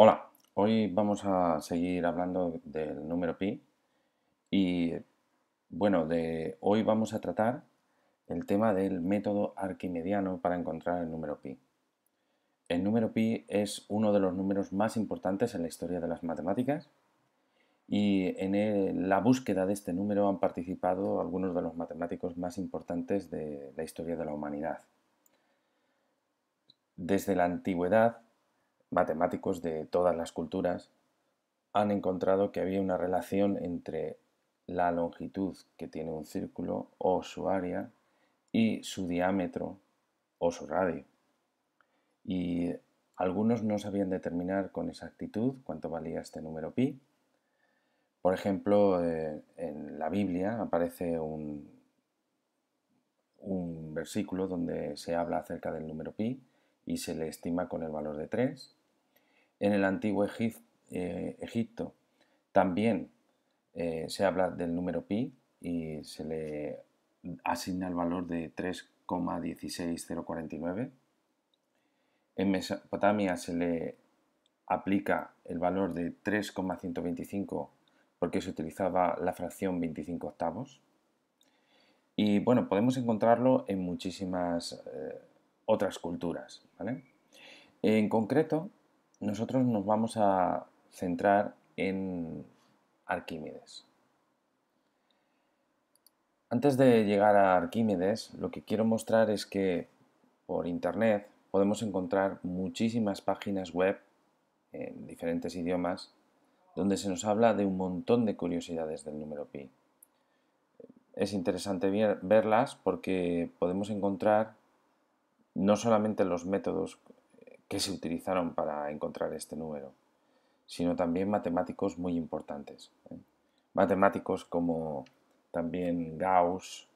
Hola, hoy vamos a seguir hablando del número pi y bueno, de hoy vamos a tratar el tema del método arquimediano para encontrar el número pi. El número pi es uno de los números más importantes en la historia de las matemáticas y en la búsqueda de este número han participado algunos de los matemáticos más importantes de la historia de la humanidad. Desde la antigüedad matemáticos de todas las culturas han encontrado que había una relación entre la longitud que tiene un círculo o su área y su diámetro o su radio. Y algunos no sabían determinar con exactitud cuánto valía este número pi. Por ejemplo, eh, en la Biblia aparece un, un versículo donde se habla acerca del número pi y se le estima con el valor de 3 en el antiguo eh, Egipto también eh, se habla del número pi y se le asigna el valor de 3,16049. En Mesopotamia se le aplica el valor de 3,125 porque se utilizaba la fracción 25 octavos. Y bueno, podemos encontrarlo en muchísimas eh, otras culturas. En concreto, nosotros nos vamos a centrar en Arquímedes. Antes de llegar a Arquímedes, lo que quiero mostrar es que por Internet podemos encontrar muchísimas páginas web en diferentes idiomas donde se nos habla de un montón de curiosidades del número pi. Es interesante verlas porque podemos encontrar no solamente los métodos que se utilizaron para encontrar este número, sino también matemáticos muy importantes. ¿eh? Matemáticos como también Gauss,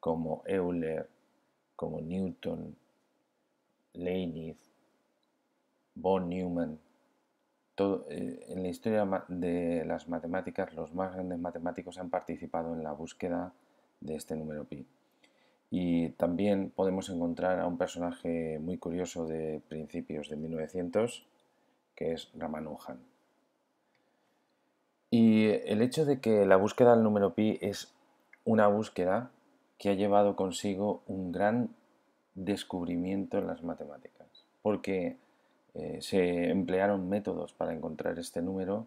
como Euler, como Newton, Leibniz, von Neumann. Eh, en la historia de las matemáticas, los más grandes matemáticos han participado en la búsqueda de este número pi. Y también podemos encontrar a un personaje muy curioso de principios de 1900, que es Ramanujan. Y el hecho de que la búsqueda del número pi es una búsqueda que ha llevado consigo un gran descubrimiento en las matemáticas, porque eh, se emplearon métodos para encontrar este número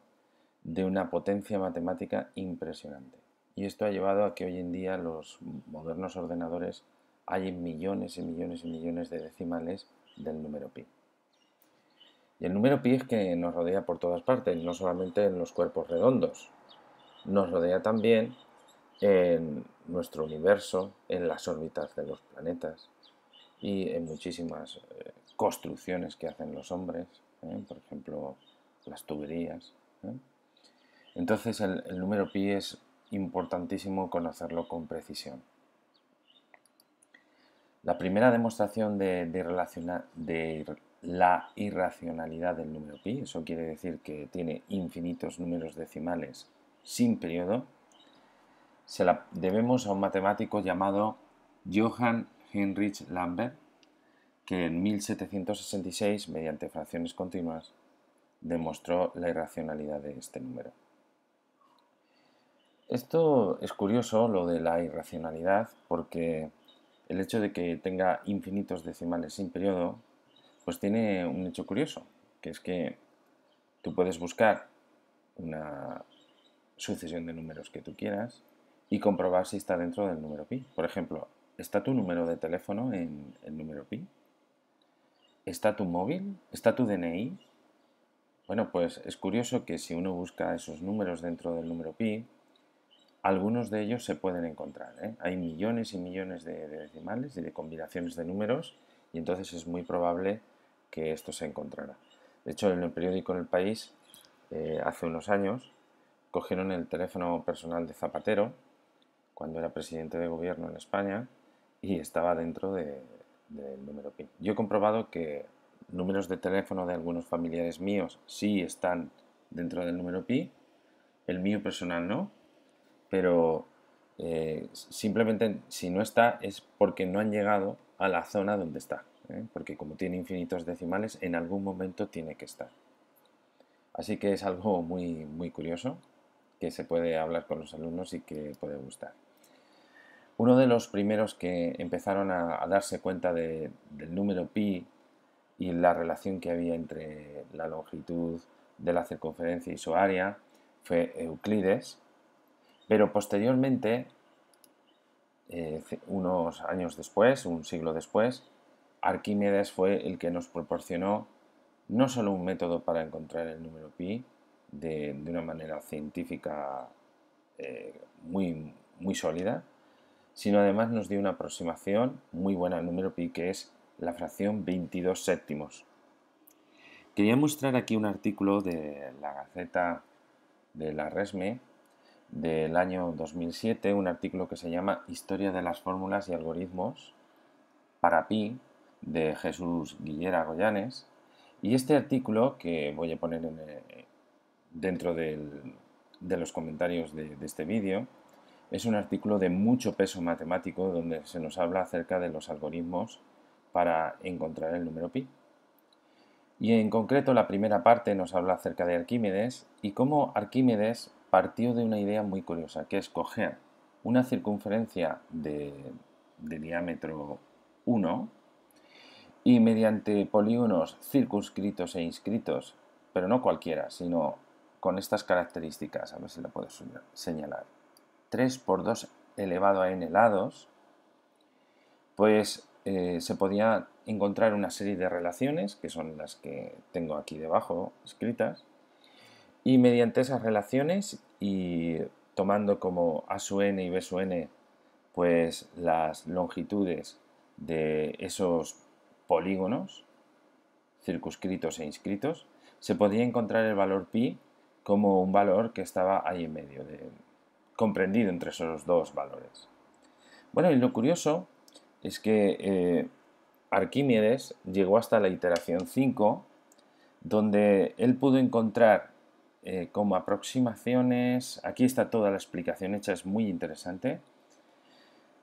de una potencia matemática impresionante. Y esto ha llevado a que hoy en día los modernos ordenadores hallen millones y millones y millones de decimales del número pi. Y el número pi es que nos rodea por todas partes, no solamente en los cuerpos redondos, nos rodea también en nuestro universo, en las órbitas de los planetas y en muchísimas eh, construcciones que hacen los hombres, ¿eh? por ejemplo las tuberías. ¿eh? Entonces el, el número pi es importantísimo conocerlo con precisión. La primera demostración de, de la irracionalidad del número pi, eso quiere decir que tiene infinitos números decimales sin periodo, se la debemos a un matemático llamado Johann Heinrich Lambert, que en 1766, mediante fracciones continuas, demostró la irracionalidad de este número. Esto es curioso, lo de la irracionalidad, porque el hecho de que tenga infinitos decimales sin periodo, pues tiene un hecho curioso, que es que tú puedes buscar una sucesión de números que tú quieras y comprobar si está dentro del número pi. Por ejemplo, ¿está tu número de teléfono en el número pi? ¿Está tu móvil? ¿Está tu DNI? Bueno, pues es curioso que si uno busca esos números dentro del número pi, algunos de ellos se pueden encontrar. ¿eh? Hay millones y millones de, decimales y de combinaciones de números y entonces es muy probable que esto se encontrara. De hecho, en el periódico el País, eh, hace unos años, cogieron el teléfono personal de Zapatero, cuando era presidente de gobierno en España, y estaba dentro del número pi. Yo he comprobado que números de teléfono de algunos familiares míos sí están dentro del número pi, el mío personal no, pero eh, simplemente si no está es porque no han llegado a la zona donde está, ¿eh? porque como tiene infinitos decimales, en algún momento tiene que estar. Así que es algo muy, muy curioso que se puede hablar con los alumnos y que puede gustar. Uno de los primeros que empezaron a, darse cuenta del número pi y la relación que había entre la longitud de la circunferencia y su área fue Euclides, pero posteriormente, eh, unos años después, un siglo después, Arquímedes fue el que nos proporcionó no solo un método para encontrar el número pi de, una manera científica eh, muy, muy sólida, sino además nos dio una aproximación muy buena al número pi que es la fracción 22 séptimos. Quería mostrar aquí un artículo de la Gaceta de la Resme del año 2007 un artículo que se llama Historia de las fórmulas y algoritmos para Pi de Jesús Guillera Goyanes. Y este artículo que voy a poner eh, dentro de los comentarios de, de este vídeo es un artículo de mucho peso matemático donde se nos habla acerca de los algoritmos para encontrar el número pi. Y en concreto la primera parte nos habla acerca de Arquímedes y cómo Arquímedes partió de una idea muy curiosa, que es coger una circunferencia de, diámetro 1 y mediante polígonos circunscritos e inscritos, pero no cualquiera, sino con estas características, a ver si la puedo señalar, 3 por 2 elevado a n lados, pues eh, se podía encontrar una serie de relaciones, que son las que tengo aquí debajo escritas, y mediante esas relaciones y tomando como A su N y B su N, pues las longitudes de esos polígonos circunscritos e inscritos, se podía encontrar el valor pi como un valor que estaba ahí en medio, de, comprendido entre esos dos valores. Bueno, y lo curioso es que eh, Arquímedes llegó hasta la iteración 5, donde él pudo encontrar eh, como aproximaciones, aquí está toda la explicación hecha, es muy interesante,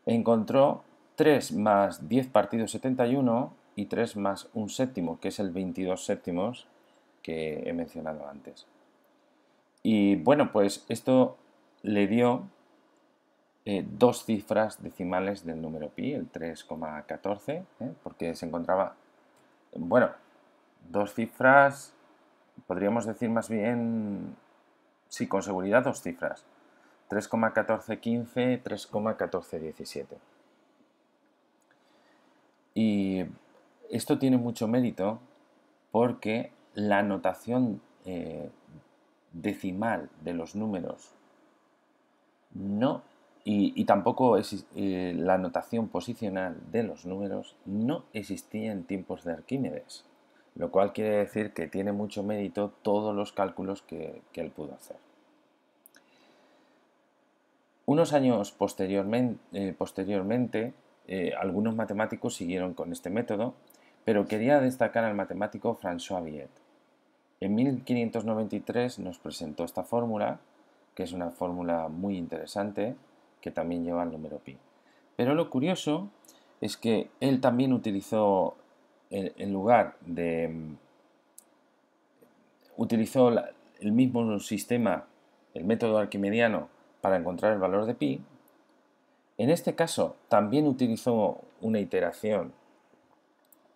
encontró 3 más 10 partidos 71 y 3 más un séptimo, que es el 22 séptimos que he mencionado antes. Y bueno, pues esto le dio eh, dos cifras decimales del número pi, el 3,14, ¿eh? porque se encontraba, bueno, dos cifras podríamos decir más bien, sí, con seguridad dos cifras, 3,1415, 3,1417. Y esto tiene mucho mérito porque la notación eh, decimal de los números no y, tampoco eh, la notación posicional de los números no existía en tiempos de Arquímedes lo cual quiere decir que tiene mucho mérito todos los cálculos que, él pudo hacer. Unos años eh, posteriormente, posteriormente eh, algunos matemáticos siguieron con este método, pero quería destacar al matemático François Viet. En 1593 nos presentó esta fórmula, que es una fórmula muy interesante, que también lleva el número pi. Pero lo curioso es que él también utilizó en, lugar de... Mm, utilizó el mismo sistema, el método arquimediano, para encontrar el valor de pi. En este caso también utilizó una iteración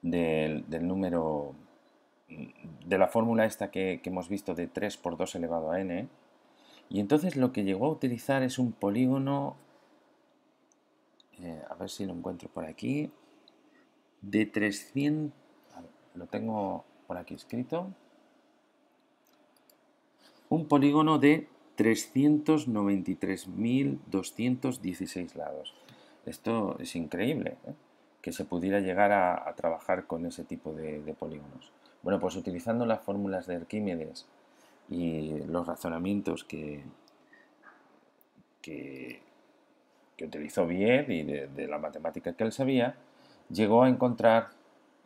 del, número mm, de la fórmula esta que, hemos visto de 3 por 2 elevado a n. Y entonces lo que llegó a utilizar es un polígono, eh, a ver si lo encuentro por aquí, de 300... lo tengo por aquí escrito. Un polígono de 393.216 lados. Esto es increíble, ¿eh? que se pudiera llegar a, trabajar con ese tipo de, polígonos. Bueno, pues utilizando las fórmulas de Arquímedes y los razonamientos que, que, que utilizó bien y de la matemática que él sabía, llegó a encontrar,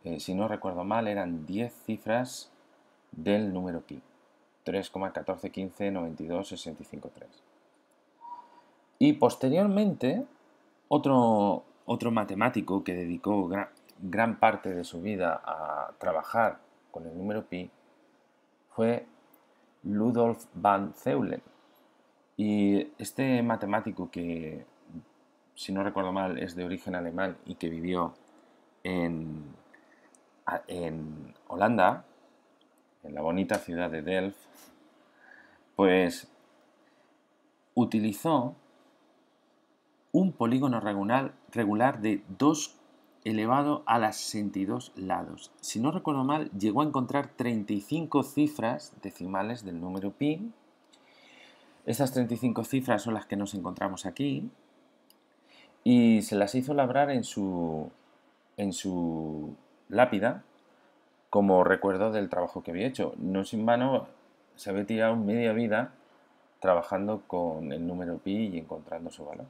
eh, si no recuerdo mal, eran 10 cifras del número pi. 3,141592653. Y posteriormente, otro, otro matemático que dedicó gran, gran parte de su vida a trabajar con el número pi fue Ludolf van Zeulen. Y este matemático que, si no recuerdo mal, es de origen alemán y que vivió en, Holanda, en la bonita ciudad de Delft, pues utilizó un polígono regular, de 2 elevado a las 62 lados. Si no recuerdo mal, llegó a encontrar 35 cifras decimales del número pi. Estas 35 cifras son las que nos encontramos aquí. Y se las hizo labrar en su, en su lápida como recuerdo del trabajo que había hecho. No sin vano, se había tirado media vida trabajando con el número pi y encontrando su valor.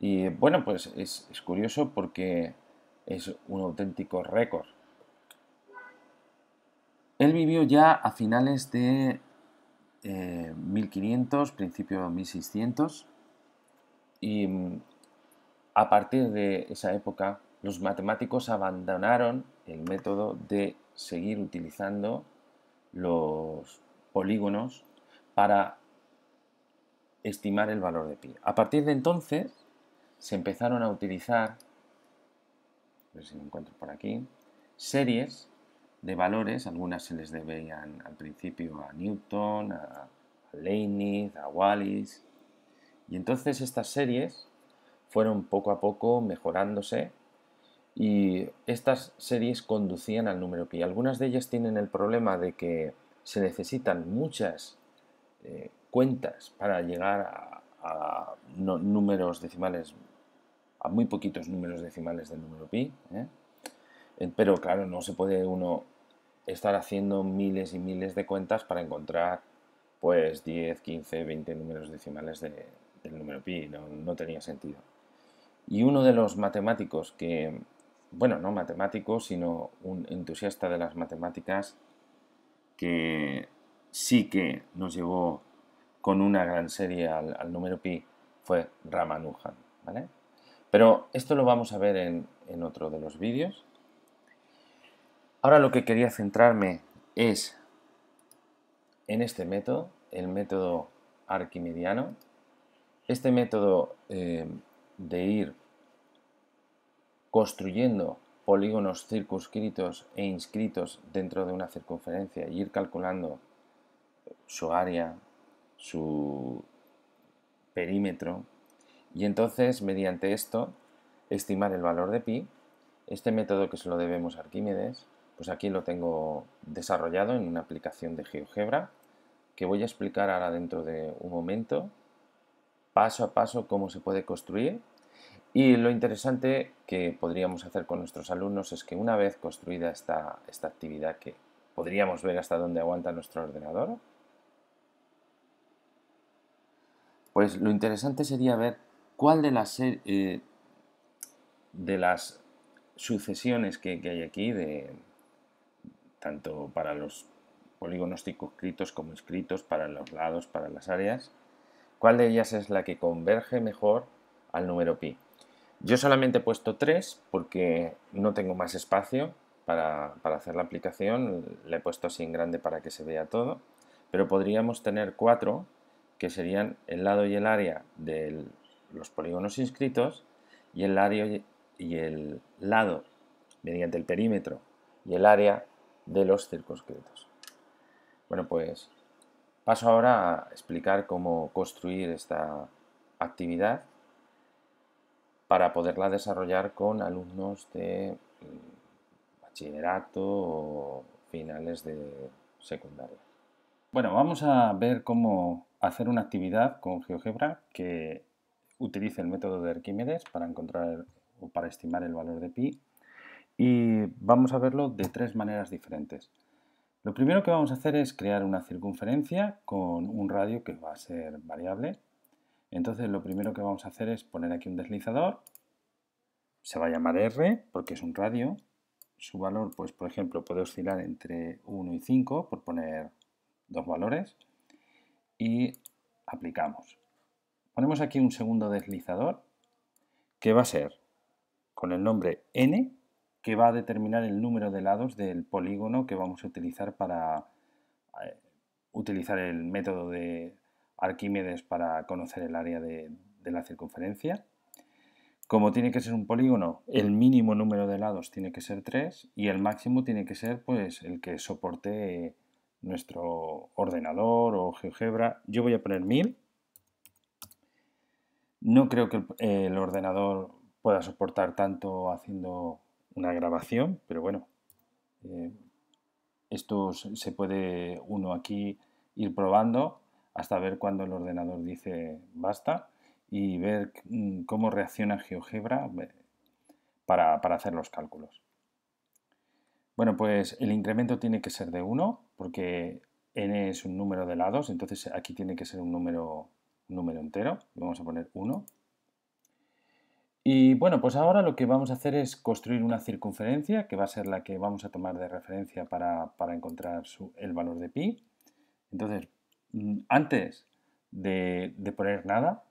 Y bueno, pues es, curioso porque es un auténtico récord. Él vivió ya a finales de eh, 1500, principio 1600, y mm, a partir de esa época los matemáticos abandonaron el método de seguir utilizando los polígonos para estimar el valor de pi. A partir de entonces se empezaron a utilizar, encuentro por aquí, series de valores, algunas se les debían al principio a Newton, a Leibniz, a Wallis, y entonces estas series fueron poco a poco mejorándose y estas series conducían al número pi. Algunas de ellas tienen el problema de que se necesitan muchas eh, cuentas para llegar a, números decimales, a muy poquitos números decimales del número pi. ¿eh? Pero claro, no se puede uno estar haciendo miles y miles de cuentas para encontrar pues 10, 15, 20 números decimales del número pi. no tenía sentido. Y uno de los matemáticos que bueno, no matemático, sino un entusiasta de las matemáticas que sí que nos llevó con una gran serie al, número pi fue Ramanujan, ¿vale? Pero esto lo vamos a ver en, otro de los vídeos. Ahora lo que quería centrarme es en este método, el método arquimediano. Este método eh, de ir construyendo polígonos circunscritos e inscritos dentro de una circunferencia y e ir calculando su área, su perímetro, y entonces mediante esto estimar el valor de pi. Este método que se lo debemos a Arquímedes, pues aquí lo tengo desarrollado en una aplicación de GeoGebra que voy a explicar ahora dentro de un momento, paso a paso cómo se puede construir y lo interesante que podríamos hacer con nuestros alumnos es que una vez construida esta, actividad que podríamos ver hasta dónde aguanta nuestro ordenador, pues lo interesante sería ver cuál de las, eh, de las sucesiones que, hay aquí, de, tanto para los polígonos escritos como escritos, para los lados, para las áreas, cuál de ellas es la que converge mejor al número pi. Yo solamente he puesto tres porque no tengo más espacio para, hacer la aplicación. Le he puesto así en grande para que se vea todo. Pero podríamos tener cuatro, que serían el lado y el área de los polígonos inscritos y el, área y el lado mediante el perímetro y el área de los circunscritos. Bueno, pues paso ahora a explicar cómo construir esta actividad para poderla desarrollar con alumnos de mm, bachillerato o finales de secundaria. Bueno, vamos a ver cómo hacer una actividad con GeoGebra que utilice el método de Arquímedes para encontrar o para estimar el valor de pi y vamos a verlo de tres maneras diferentes. Lo primero que vamos a hacer es crear una circunferencia con un radio que va a ser variable entonces lo primero que vamos a hacer es poner aquí un deslizador, se va a llamar R porque es un radio, su valor pues por ejemplo puede oscilar entre 1 y 5 por poner dos valores y aplicamos. Ponemos aquí un segundo deslizador que va a ser con el nombre N que va a determinar el número de lados del polígono que vamos a utilizar para eh, utilizar el método de, Arquímedes para conocer el área de, la circunferencia. Como tiene que ser un polígono, el mínimo número de lados tiene que ser 3 y el máximo tiene que ser pues, el que soporte nuestro ordenador o GeoGebra. Yo voy a poner 1000. No creo que el ordenador pueda soportar tanto haciendo una grabación, pero bueno, eh, esto se puede uno aquí ir probando hasta ver cuando el ordenador dice basta y ver mm, cómo reacciona GeoGebra eh, para, hacer los cálculos. Bueno, pues el incremento tiene que ser de 1 porque n es un número de lados, entonces aquí tiene que ser un número, número entero. Vamos a poner 1. Y bueno, pues ahora lo que vamos a hacer es construir una circunferencia, que va a ser la que vamos a tomar de referencia para, encontrar el valor de pi. Entonces Mm, antes de, poner nada,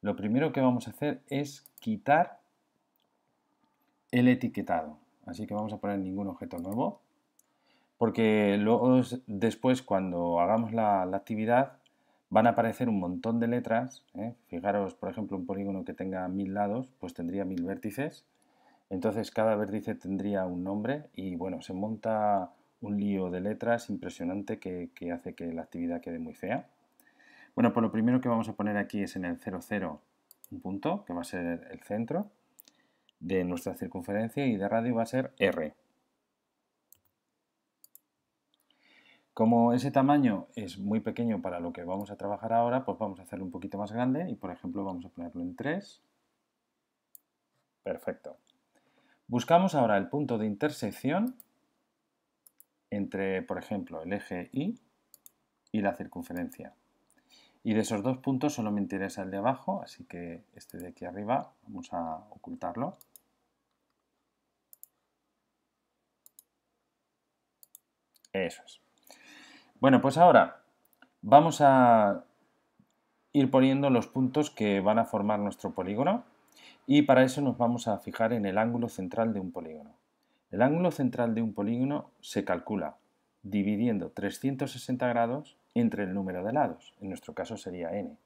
lo primero que vamos a hacer es quitar el etiquetado. Así que vamos a poner ningún objeto nuevo, porque luego después cuando hagamos la, actividad van a aparecer un montón de letras. ¿eh? Fijaros, por ejemplo, un polígono que tenga mil lados, pues tendría mil vértices. Entonces cada vértice tendría un nombre y bueno, se monta un lío de letras impresionante que, hace que la actividad quede muy fea. Bueno, pues lo primero que vamos a poner aquí es en el 00 un punto, que va a ser el centro de nuestra circunferencia y de radio va a ser R. Como ese tamaño es muy pequeño para lo que vamos a trabajar ahora, pues vamos a hacerlo un poquito más grande y por ejemplo vamos a ponerlo en 3. Perfecto. Buscamos ahora el punto de intersección entre, por ejemplo, el eje Y y la circunferencia. Y de esos dos puntos solo me interesa el de abajo, así que este de aquí arriba vamos a ocultarlo. Eso es. Bueno, pues ahora vamos a ir poniendo los puntos que van a formar nuestro polígono y para eso nos vamos a fijar en el ángulo central de un polígono. El ángulo central de un polígono se calcula dividiendo 360 grados entre el número de lados, en nuestro caso sería n.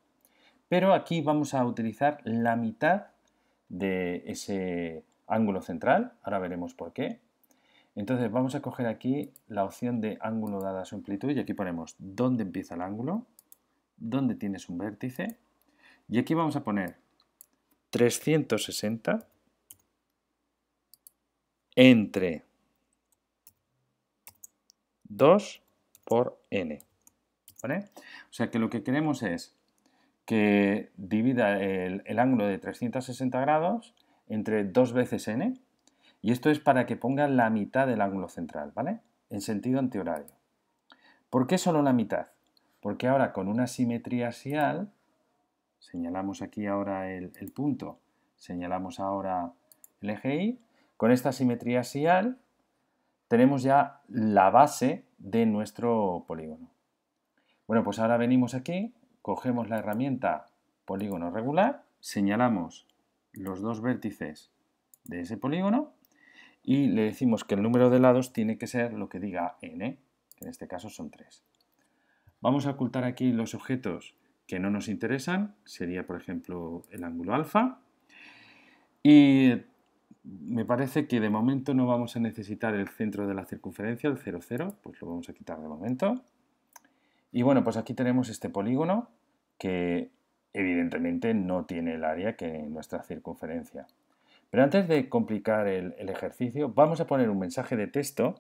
Pero aquí vamos a utilizar la mitad de ese ángulo central, ahora veremos por qué. Entonces vamos a coger aquí la opción de ángulo dada su amplitud y aquí ponemos dónde empieza el ángulo, dónde tienes un vértice y aquí vamos a poner 360 entre 2 por n. ¿Vale? O sea que lo que queremos es que divida el, ángulo de 360 grados entre 2 veces n, y esto es para que ponga la mitad del ángulo central, ¿vale? En sentido antihorario. ¿Por qué solo la mitad? Porque ahora con una simetría axial, señalamos aquí ahora el, el punto, señalamos ahora el eje Y, con esta simetría axial tenemos ya la base de nuestro polígono. Bueno, pues ahora venimos aquí, cogemos la herramienta polígono regular, señalamos los dos vértices de ese polígono y le decimos que el número de lados tiene que ser lo que diga n, que en este caso son 3. Vamos a ocultar aquí los objetos que no nos interesan, sería por ejemplo el ángulo alfa, y me parece que de momento no vamos a necesitar el centro de la circunferencia, el 0,0, pues lo vamos a quitar de momento. Y bueno, pues aquí tenemos este polígono que evidentemente no tiene el área que nuestra circunferencia. Pero antes de complicar el, ejercicio, vamos a poner un mensaje de texto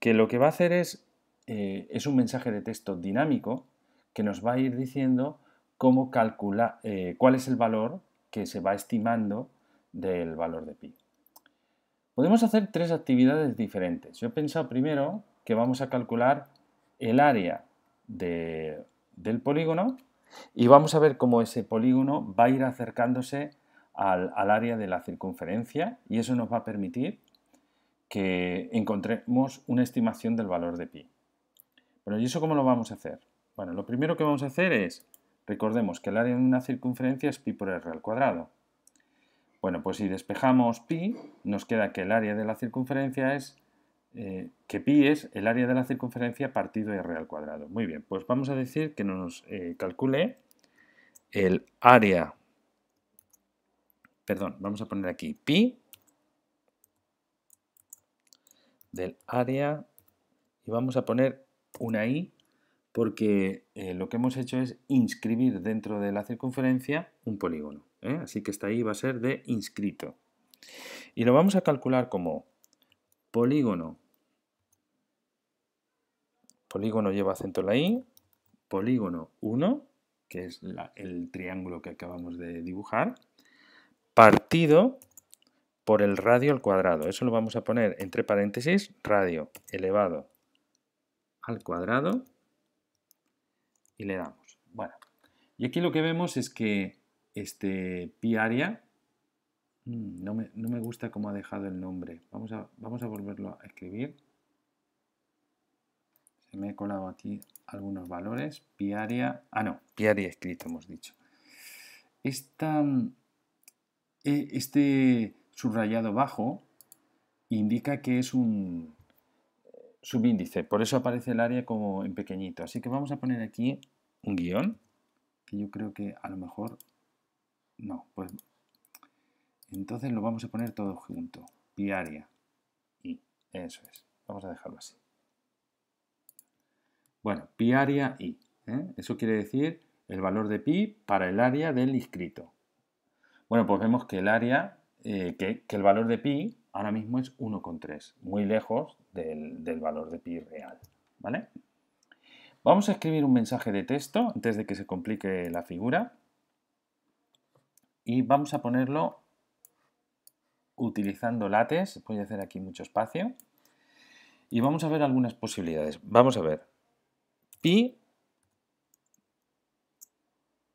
que lo que va a hacer es, eh, es un mensaje de texto dinámico que nos va a ir diciendo cómo calcula, eh, cuál es el valor que se va estimando del valor de pi. Podemos hacer tres actividades diferentes. Yo he pensado primero que vamos a calcular el área del polígono y vamos a ver cómo ese polígono va a ir acercándose al, al área de la circunferencia y eso nos va a permitir que encontremos una estimación del valor de pi. Bueno, ¿y eso cómo lo vamos a hacer? Bueno, lo primero que vamos a hacer es, recordemos que el área de una circunferencia es pi por r al cuadrado. Bueno, pues si despejamos pi, nos queda que el área de la circunferencia es, eh, que pi es el área de la circunferencia partido r al cuadrado. Muy bien, pues vamos a decir que nos eh, calcule el área, perdón, vamos a poner aquí pi del área y vamos a poner una i porque eh, lo que hemos hecho es inscribir dentro de la circunferencia un polígono. ¿eh? así que esta ahí va a ser de inscrito. Y lo vamos a calcular como polígono. Polígono lleva acento la i, polígono 1, que es el triángulo que acabamos de dibujar, partido por el radio al cuadrado. Eso lo vamos a poner entre paréntesis, radio elevado al cuadrado y le damos. Bueno, y aquí lo que vemos es que este Piaria. Mm, no me, no me, gusta cómo ha dejado el nombre. Vamos a, vamos a volverlo a escribir. Se me he colado aquí algunos valores. área Ah, no, Piaria escrito, hemos dicho. Esta, e, este subrayado bajo indica que es un subíndice. Por eso aparece el área como en pequeñito. Así que vamos a poner aquí un guión que yo creo que a lo mejor no, pues entonces lo vamos a poner todo junto. Pi área. y Eso es. Vamos a dejarlo así. Bueno, pi área y ¿eh? Eso quiere decir el valor de pi para el área del inscrito. Bueno, pues vemos que el área, eh, que, el valor de pi ahora mismo es 1,3, muy lejos del, valor de pi real. ¿Vale? Vamos a escribir un mensaje de texto antes de que se complique la figura y vamos a ponerlo utilizando látex. voy a hacer aquí mucho espacio, y vamos a ver algunas posibilidades. Vamos a ver, pi,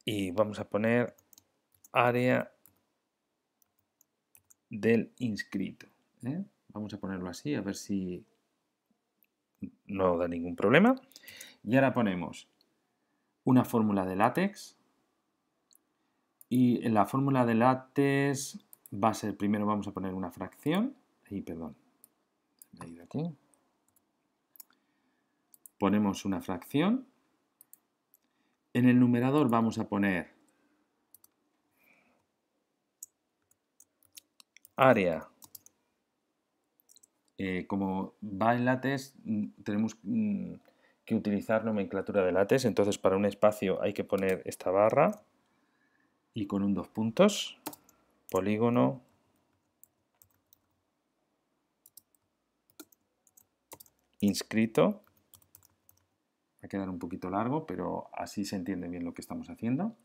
y vamos a poner área del inscrito. ¿eh? Vamos a ponerlo así, a ver si no da ningún problema. Y ahora ponemos una fórmula de látex y en la fórmula de látex va a ser, primero vamos a poner una fracción, y perdón, aquí. Ponemos una fracción. En el numerador vamos a poner área. Eh, como va en látex, mm, tenemos mm, que utilizar nomenclatura de látex, entonces para un espacio hay que poner esta barra y con un dos puntos, polígono, inscrito, va a quedar un poquito largo, pero así se entiende bien lo que estamos haciendo.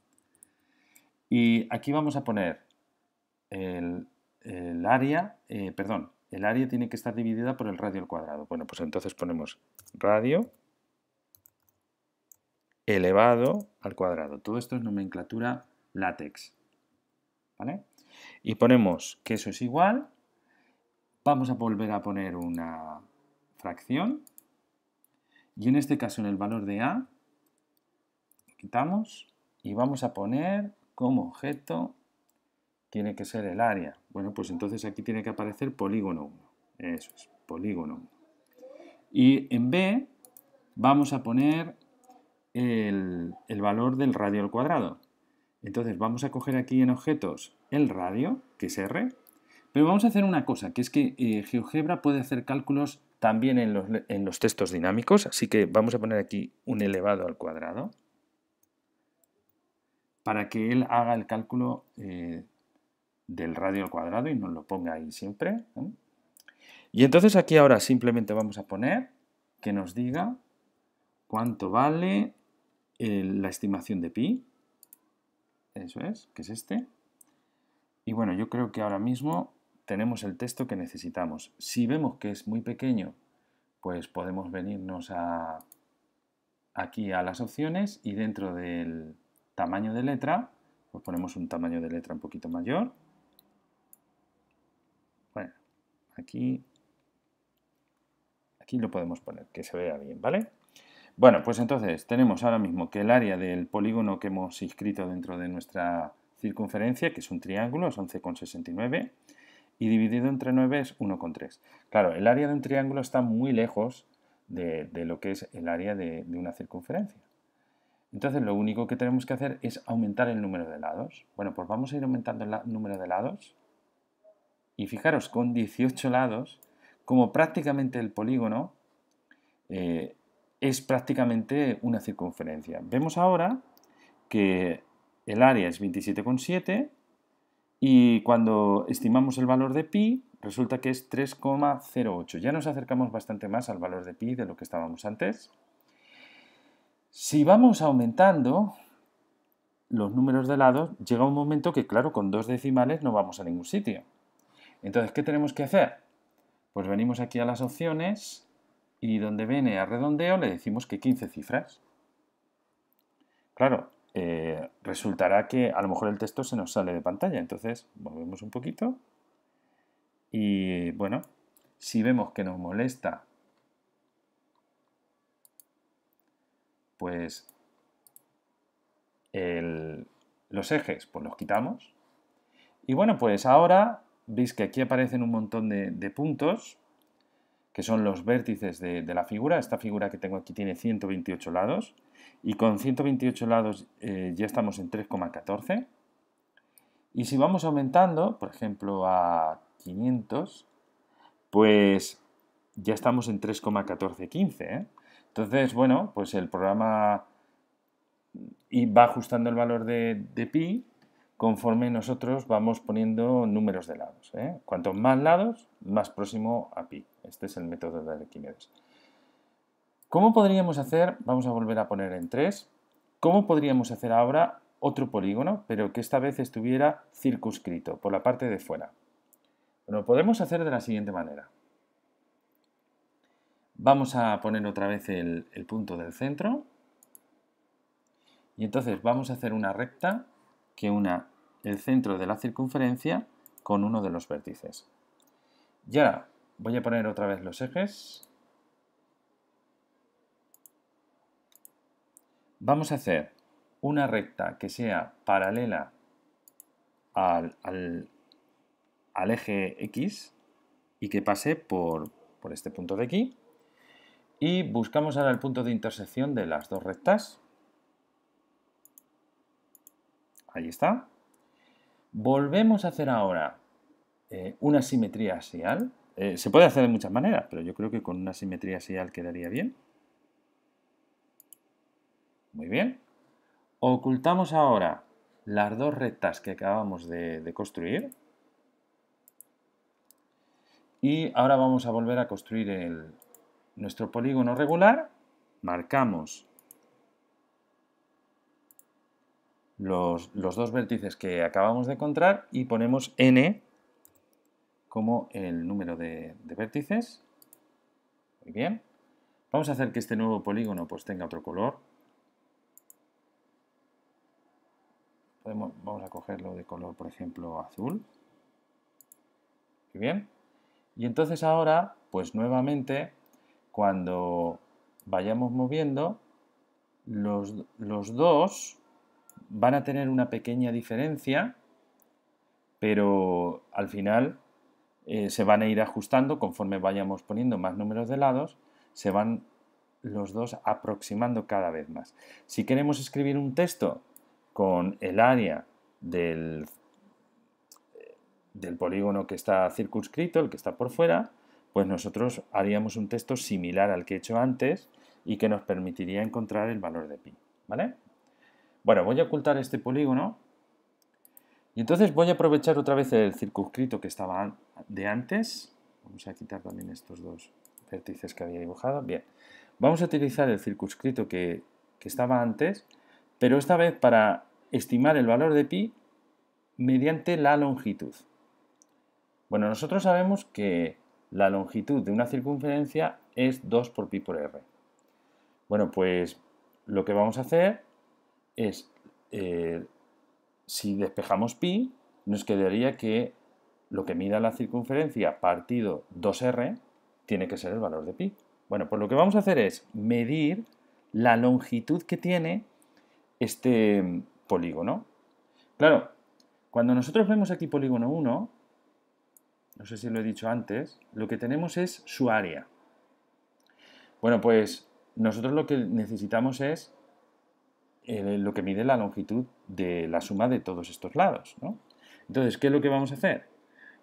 Y aquí vamos a poner el, área, eh, perdón, el área tiene que estar dividida por el radio al cuadrado. Bueno, pues entonces ponemos radio elevado al cuadrado. Todo esto es nomenclatura látex. ¿Vale? Y ponemos que eso es igual. Vamos a volver a poner una fracción. Y en este caso en el valor de A, quitamos y vamos a poner como objeto tiene que ser el área. Bueno, pues entonces aquí tiene que aparecer polígono 1. Eso es, polígono 1. Y en B vamos a poner el, el valor del radio al cuadrado. Entonces vamos a coger aquí en objetos el radio, que es R, pero vamos a hacer una cosa, que es que eh, GeoGebra puede hacer cálculos también en los, textos dinámicos, así que vamos a poner aquí un elevado al cuadrado para que él haga el cálculo eh, del radio al cuadrado y nos lo ponga ahí siempre. ¿eh? Y entonces aquí ahora simplemente vamos a poner que nos diga cuánto vale la estimación de pi eso es, que es este. Y bueno, yo creo que ahora mismo tenemos el texto que necesitamos. Si vemos que es muy pequeño, pues podemos venirnos a, aquí a las opciones y dentro del tamaño de letra, pues ponemos un tamaño de letra un poquito mayor. Bueno, aquí, aquí lo podemos poner, que se vea bien, ¿vale? Bueno, pues entonces tenemos ahora mismo que el área del polígono que hemos inscrito dentro de nuestra circunferencia, que es un triángulo, es 11,69, y dividido entre 9 es 1,3. Claro, el área de un triángulo está muy lejos de, lo que es el área de, una circunferencia. Entonces lo único que tenemos que hacer es aumentar el número de lados. Bueno, pues vamos a ir aumentando el número de lados. Y fijaros, con 18 lados, como prácticamente el polígono eh, es prácticamente una circunferencia. Vemos ahora que el área es 27,7 y cuando estimamos el valor de pi resulta que es 3,08. Ya nos acercamos bastante más al valor de pi de lo que estábamos antes. Si vamos aumentando los números de lados, llega un momento que, claro, con dos decimales no vamos a ningún sitio. Entonces, ¿qué tenemos que hacer? Pues venimos aquí a las opciones y donde viene a redondeo le decimos que 15 cifras. Claro, eh, resultará que a lo mejor el texto se nos sale de pantalla, entonces volvemos un poquito y bueno, si vemos que nos molesta, pues los ejes, pues los quitamos. Y bueno, pues ahora veis que aquí aparecen un montón de puntos, que son los vértices de, la figura. Esta figura que tengo aquí tiene 128 lados y con 128 lados eh, ya estamos en 3,14. Y si vamos aumentando, por ejemplo, a 500, pues ya estamos en 3,1415. ¿eh? Entonces, bueno, pues el programa va ajustando el valor de pi conforme nosotros vamos poniendo números de lados. ¿eh? Cuanto Cuantos más lados, más próximo a pi. Este es el método de Arquímedes. ¿Cómo podríamos hacer? Vamos a volver a poner en 3. ¿Cómo podríamos hacer ahora otro polígono, pero que esta vez estuviera circunscrito por la parte de fuera? Lo podemos hacer de la siguiente manera. Vamos a poner otra vez el punto del centro. Y entonces vamos a hacer una recta que una el centro de la circunferencia con uno de los vértices. Y ahora voy a poner otra vez los ejes. Vamos a hacer una recta que sea paralela al, eje X y que pase por, por este punto de aquí. Y buscamos ahora el punto de intersección de las dos rectas. Ahí está. Volvemos a hacer ahora eh, una simetría axial. Eh, se puede hacer de muchas maneras, pero yo creo que con una simetría axial quedaría bien. Muy bien. Ocultamos ahora las dos rectas que acabamos de, construir. Y ahora vamos a volver a construir nuestro polígono regular. Marcamos los, dos vértices que acabamos de encontrar y ponemos n como el número de, vértices. Muy bien. Vamos a hacer que este nuevo polígono pues, tenga otro color. vamos a cogerlo de color, por ejemplo, azul. Muy bien. Y entonces ahora, pues nuevamente, cuando vayamos moviendo, los, los dos van a tener una pequeña diferencia, pero al final eh, se van a ir ajustando conforme vayamos poniendo más números de lados, se van los dos aproximando cada vez más. Si queremos escribir un texto con el área del, eh, del polígono que está circunscrito, el que está por fuera, pues nosotros haríamos un texto similar al que he hecho antes y que nos permitiría encontrar el valor de pi. ¿Vale? Bueno, voy a ocultar este polígono. Y entonces voy a aprovechar otra vez el circunscrito que estaba de antes. Vamos a quitar también estos dos vértices que había dibujado. Bien, vamos a utilizar el circunscrito que, estaba antes, pero esta vez para estimar el valor de pi mediante la longitud. Bueno, nosotros sabemos que la longitud de una circunferencia es 2 por pi por r. Bueno, pues lo que vamos a hacer es, eh, si despejamos pi, nos quedaría que lo que mida la circunferencia partido 2r tiene que ser el valor de pi. Bueno, pues lo que vamos a hacer es medir la longitud que tiene este polígono. Claro, cuando nosotros vemos aquí polígono 1, no sé si lo he dicho antes, lo que tenemos es su área. Bueno, pues nosotros lo que necesitamos es lo que mide la longitud de la suma de todos estos lados. Entonces, ¿qué es lo que vamos a hacer?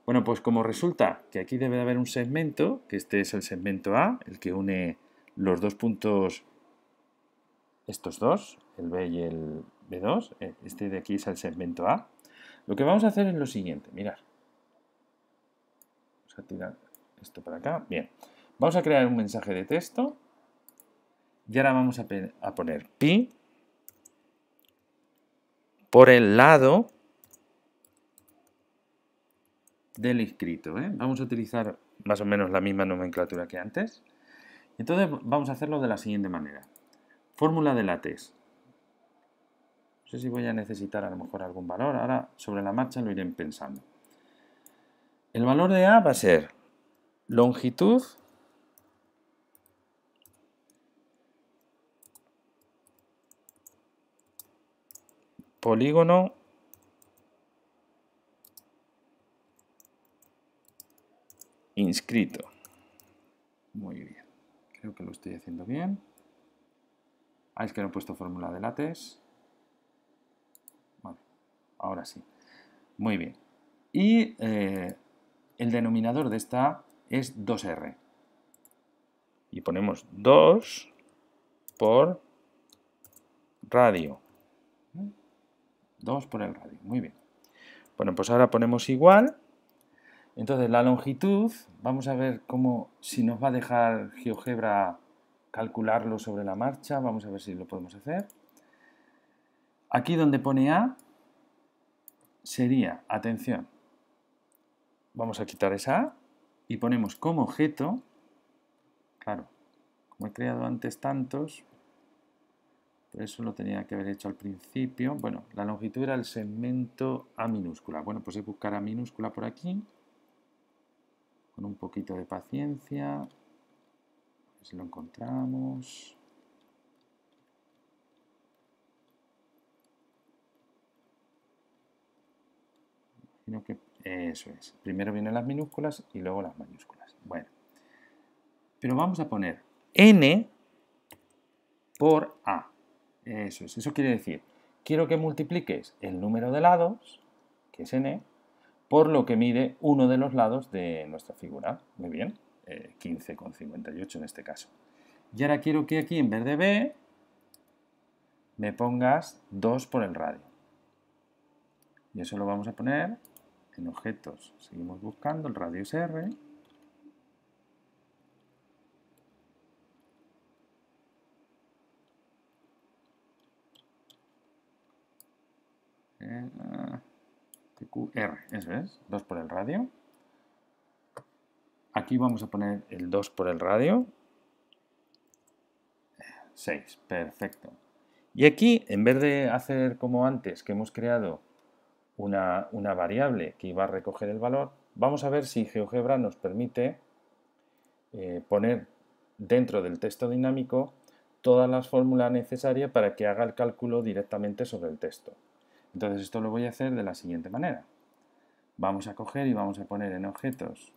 Bueno, pues como resulta que aquí debe de haber un segmento, que este es el segmento A, el que une los dos puntos, estos dos, el B y el B2, eh, este de aquí es el segmento A, lo que vamos a hacer es lo siguiente, mirar. Vamos a tirar esto para acá, bien. Vamos a crear un mensaje de texto y ahora vamos a, a poner pi por el lado del inscrito. ¿eh? Vamos a utilizar más o menos la misma nomenclatura que antes. Entonces vamos a hacerlo de la siguiente manera. Fórmula de la No sé si voy a necesitar a lo mejor algún valor. Ahora sobre la marcha lo iré pensando. El valor de A va a ser longitud polígono inscrito. Muy bien, creo que lo estoy haciendo bien. Ah, es que no he puesto fórmula de látex. Vale, ahora sí. Muy bien. Y eh, el denominador de esta es 2R. Y ponemos 2 por radio. 2 por el radio. Muy bien. Bueno, pues ahora ponemos igual. Entonces la longitud, vamos a ver cómo, si nos va a dejar GeoGebra calcularlo sobre la marcha. Vamos a ver si lo podemos hacer. Aquí donde pone A sería, atención, vamos a quitar esa A y ponemos como objeto, claro, como he creado antes tantos, eso lo tenía que haber hecho al principio. Bueno, la longitud era el segmento A minúscula. Bueno, pues es buscar A minúscula por aquí. Con un poquito de paciencia. A ver si lo encontramos. Imagino que eso es. Primero vienen las minúsculas y luego las mayúsculas. Bueno. Pero vamos a poner n por a. Eso es, eso quiere decir, quiero que multipliques el número de lados, que es n, por lo que mide uno de los lados de nuestra figura. Muy bien, 15,58 eh, en este caso. Y ahora quiero que aquí, en vez de b, me pongas 2 por el radio. Y eso lo vamos a poner en objetos. Seguimos buscando, el radio es r. 2 por el radio. Aquí vamos a poner el 2 por el radio. 6, perfecto. Y aquí, en vez de hacer como antes, que hemos creado una, variable que iba a recoger el valor, vamos a ver si GeoGebra nos permite eh, poner dentro del texto dinámico todas las fórmulas necesarias para que haga el cálculo directamente sobre el texto. Entonces esto lo voy a hacer de la siguiente manera. Vamos a coger y vamos a poner en objetos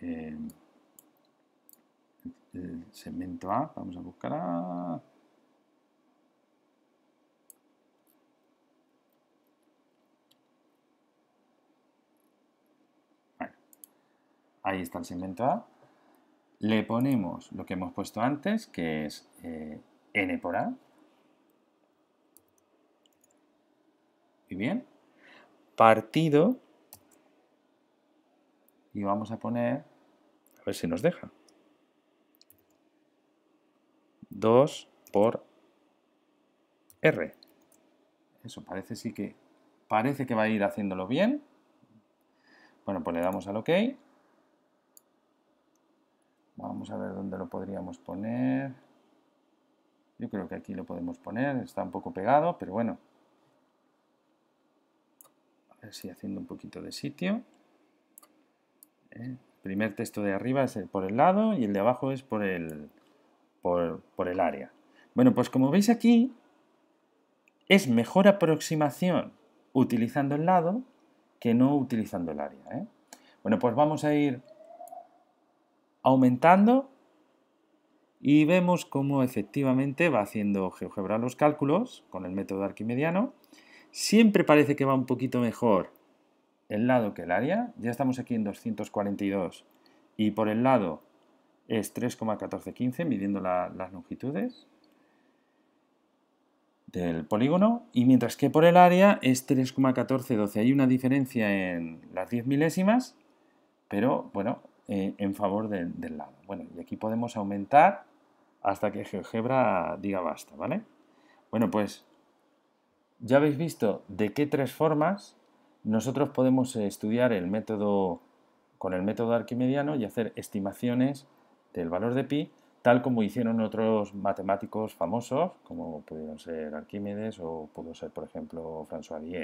eh, el segmento A, vamos a buscar A. ahí está el segmento A. Le ponemos lo que hemos puesto antes, que es eh, n por A, bien. Partido. Y vamos a poner, a ver si nos deja. 2 por R. Eso parece sí que parece que va a ir haciéndolo bien. Bueno, pues le damos al OK. Vamos a ver dónde lo podríamos poner. Yo creo que aquí lo podemos poner, está un poco pegado, pero bueno, así haciendo un poquito de sitio. El primer texto de arriba es el por el lado y el de abajo es por el, por, el área. Bueno, pues como veis aquí, es mejor aproximación utilizando el lado que no utilizando el área. ¿eh? Bueno, pues vamos a ir aumentando y vemos cómo efectivamente va haciendo GeoGebra los cálculos con el método arquimediano siempre parece que va un poquito mejor el lado que el área. Ya estamos aquí en 242 y por el lado es 3,1415 midiendo las longitudes del polígono y mientras que por el área es 3,1412. Hay una diferencia en las 10 milésimas, pero bueno, eh, en favor del lado. Bueno, y aquí podemos aumentar hasta que GeoGebra diga basta, ¿vale? Bueno, pues ya habéis visto de qué tres formas nosotros podemos eh, estudiar el método con el método arquimediano y hacer estimaciones del valor de pi, tal como hicieron otros matemáticos famosos, como pudieron ser Arquímedes o pudo ser, por ejemplo, François Viète.